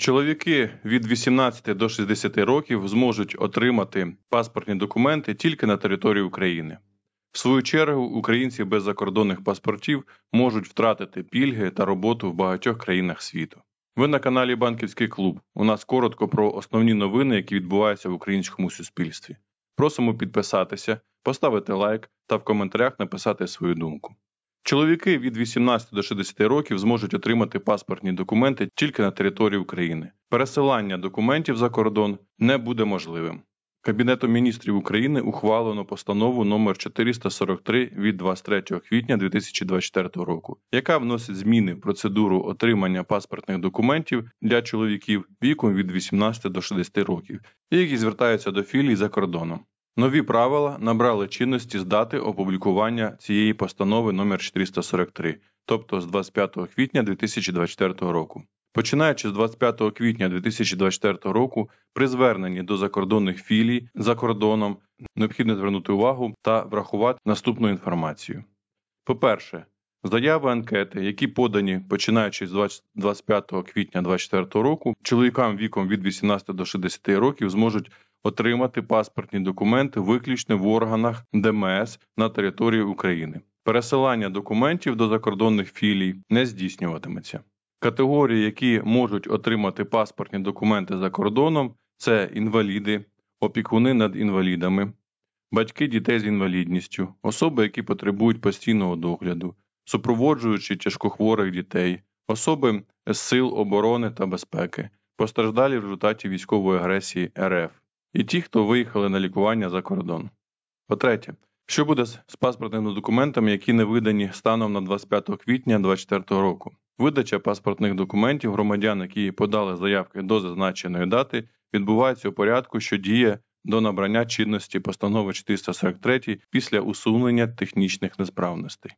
Чоловіки від 18 до 60 років зможуть отримати паспортні документи тільки на території України. В свою чергу, українці без закордонних паспортів можуть втратити пільги та роботу в багатьох країнах світу. Ви на каналі Банківський клуб. У нас коротко про основні новини, які відбуваються в українському суспільстві. Просимо підписатися, поставити лайк та в коментарях написати свою думку. Чоловіки від 18 до 60 років зможуть отримати паспортні документи тільки на території України. Пересилання документів за кордон не буде можливим. Кабінетом міністрів України ухвалено постанову номер 443 від 23 квітня 2024 року, яка вносить зміни в процедуру отримання паспортних документів для чоловіків віком від 18 до 60 років, які звертаються до філій за кордоном. Нові правила набрали чинності з дати опублікування цієї постанови номер 443 тобто з 25 квітня 2024 року. Починаючи з 25 квітня 2024 року, при зверненні до закордонних філій за кордоном необхідно звернути увагу та врахувати наступну інформацію. По-перше, Заяви анкети, які подані починаючи з 25 квітня 2024 року, чоловікам віком від 18 до 60 років зможуть отримати паспортні документи виключно в органах ДМС на території України. Пересилання документів до закордонних філій не здійснюватиметься. Категорії, які можуть отримати паспортні документи за кордоном, це інваліди, опікуни над інвалідами, батьки дітей з інвалідністю, особи, які потребують постійного догляду супроводжуючи тяжкохворих дітей, особи з сил оборони та безпеки, постраждалі в результаті військової агресії РФ і ті, хто виїхали на лікування за кордон. По-третє, що буде з паспортними документами, які не видані станом на 25 квітня 2024 року? Видача паспортних документів громадян, які подали заявки до зазначеної дати, відбувається у порядку, що діє до набрання чинності постанови 443 після усунення технічних несправностей.